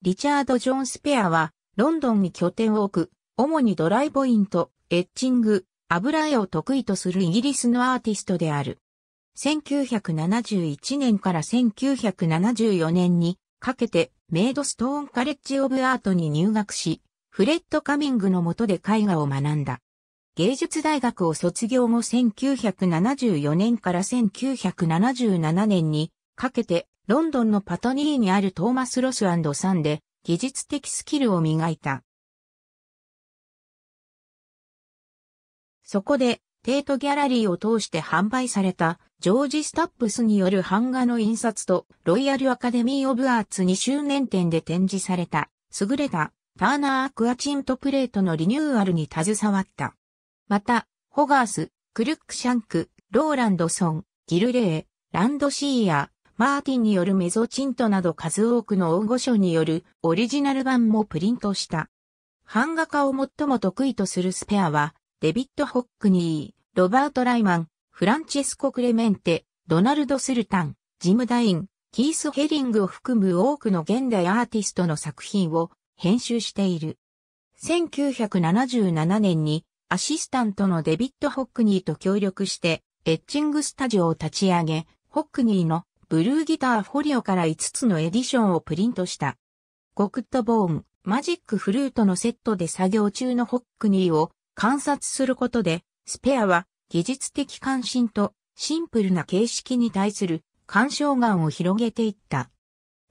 リチャード・ジョン・スペアは、ロンドンに拠点を置く、主にドライポイント、エッチング、油絵を得意とするイギリスのアーティストである。1971年から1974年にかけてメイドストーンカレッジオブアートに入学し、フレッド・カミングの下で絵画を学んだ。芸術大学を卒業後1974年から1977年にかけてロンドンのパトニーにあるトーマス・ロスサンで技術的スキルを磨いた。そこで、テートギャラリーを通して販売されたジョージ・スタップスによる版画の印刷とロイヤル・アカデミー・オブ・アーツ2周年展で展示された優れたターナー・アクアチントプレートのリニューアルに携わった。また、ホガース、クルック・シャンク、ローランドソン、ギルレー、ランドシーヤマーティンによるメゾチントなど数多くの大御所によるオリジナル版もプリントした。版画家を最も得意とするスペアは、デビッド・ホックニー、ロバート・ライマン、フランチェスコ・クレメンテ、ドナルド・スルタン、ジム・ダイン、キース・ヘリングを含む多くの現代アーティストの作品を編集している。1977年にアシスタントのデビッド・ホックニーと協力してエッチングスタジオを立ち上げ、ホックニーのブルーギターフォリオから5つのエディションをプリントした。ゴクッドボーン、マジックフルートのセットで作業中のホックニーを観察することで、スペアは技術的関心とシンプルな形式に対する干渉眼を広げていった。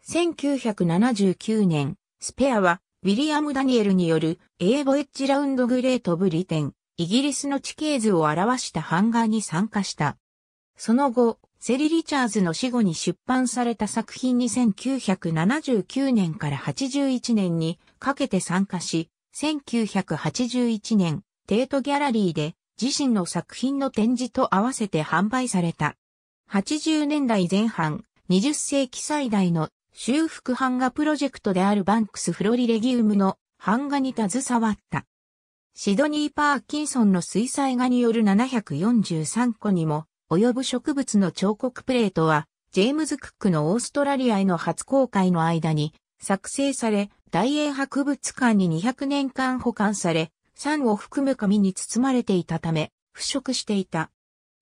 1979年、スペアはウィリアム・ダニエルによる英語エッジラウンドグレート・ブリテン、イギリスの地形図を表した版画に参加した。その後、セリ・リチャーズの死後に出版された作品に1979年から81年にかけて参加し、1981年、テートギャラリーで自身の作品の展示と合わせて販売された。80年代前半、20世紀最大の修復版画プロジェクトであるバンクス・フロリレギウムの版画に携わった。シドニー・パーキンソンの水彩画による743個にも及ぶ植物の彫刻プレートは、ジェームズ・クックのオーストラリアへの初公開の間に作成され、大英博物館に200年間保管され、酸を含む紙に包まれていたため、腐食していた。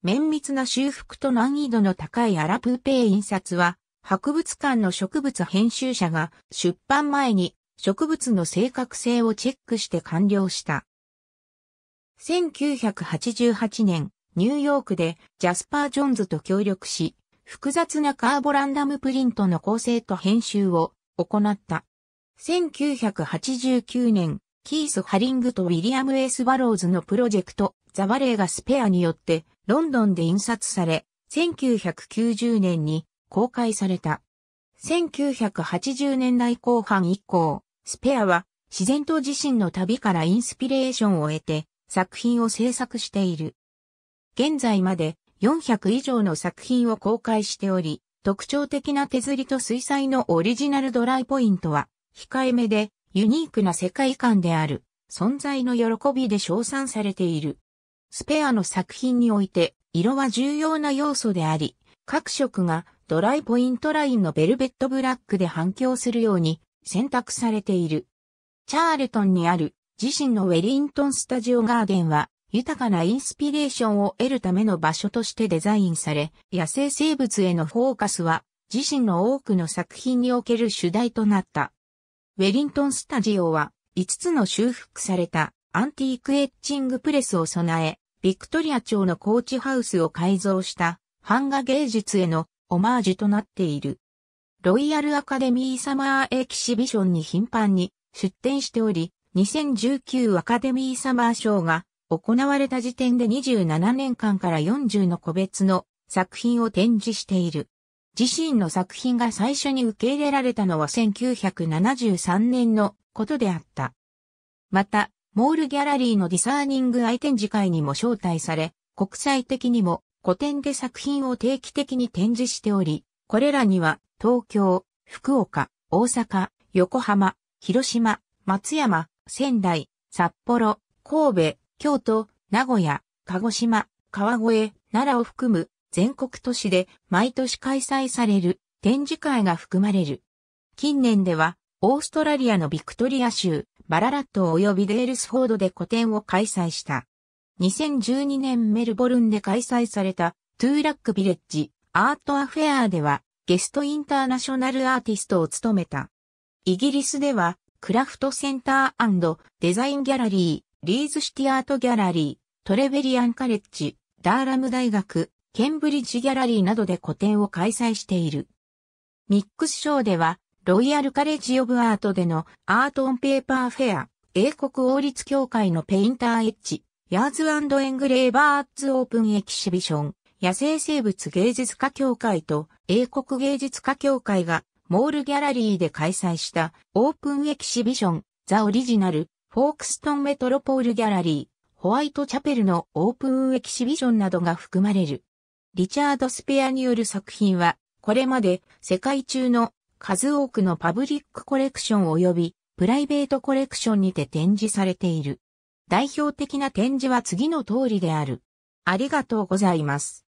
綿密な修復と難易度の高いアラプーペイ印刷は、博物館の植物編集者が出版前に植物の正確性をチェックして完了した。1988年、ニューヨークでジャスパー・ジョンズと協力し、複雑なカーボランダムプリントの構成と編集を行った。1989年、キース・ハリングとウィリアム・エス・バローズのプロジェクト、ザ・バレーがスペアによってロンドンで印刷され、1990年に公開された。1980年代後半以降、スペアは自然と自身の旅からインスピレーションを得て作品を制作している。現在まで400以上の作品を公開しており、特徴的な手刷りと水彩のオリジナルドライポイントは、控えめでユニークな世界観である、存在の喜びで称賛されている。スペアの作品において、色は重要な要素であり、各色がドライポイントラインのベルベットブラックで反響するように選択されている。チャールトンにある自身のウェリントンスタジオガーデンは豊かなインスピレーションを得るための場所としてデザインされ、野生生物へのフォーカスは自身の多くの作品における主題となった。ウェリントンスタジオは5つの修復されたアンティークエッチングプレスを備え、ビクトリア町のコーチハウスを改造した版画芸術へのオマージュとなっている。ロイヤルアカデミーサマーエキシビションに頻繁に出展しており、2019アカデミーサマー賞が行われた時点で27年間から40の個別の作品を展示している。自身の作品が最初に受け入れられたのは1973年のことであった。また、モールギャラリーのディサーニング愛展示会にも招待され、国際的にも古典で作品を定期的に展示しており、これらには東京、福岡、大阪、横浜、広島、松山、仙台、札幌、神戸、京都、名古屋、鹿児島、川越、奈良を含む全国都市で毎年開催される展示会が含まれる。近年では、オーストラリアのビクトリア州、バララット及びデールスフォードで個展を開催した。2012年メルボルンで開催されたトゥーラックビレッジアートアフェアではゲストインターナショナルアーティストを務めた。イギリスではクラフトセンターデザインギャラリー、リーズシティアートギャラリー、トレベリアンカレッジ、ダーラム大学、ケンブリッジギャラリーなどで個展を開催している。ミックスショーでは、ロイヤルカレッジオブアートでのアートオンペーパーフェア、英国王立協会のペインターエッジ、ヤーズエングレーバーツオープンエキシビション、野生生物芸術家協会と英国芸術家協会がモールギャラリーで開催したオープンエキシビション、ザオリジナル、フォークストンメトロポールギャラリー、ホワイトチャペルのオープンエキシビションなどが含まれる。リチャード・スペアによる作品は、これまで世界中の数多くのパブリックコレクション及びプライベートコレクションにて展示されている。代表的な展示は次の通りである。ありがとうございます。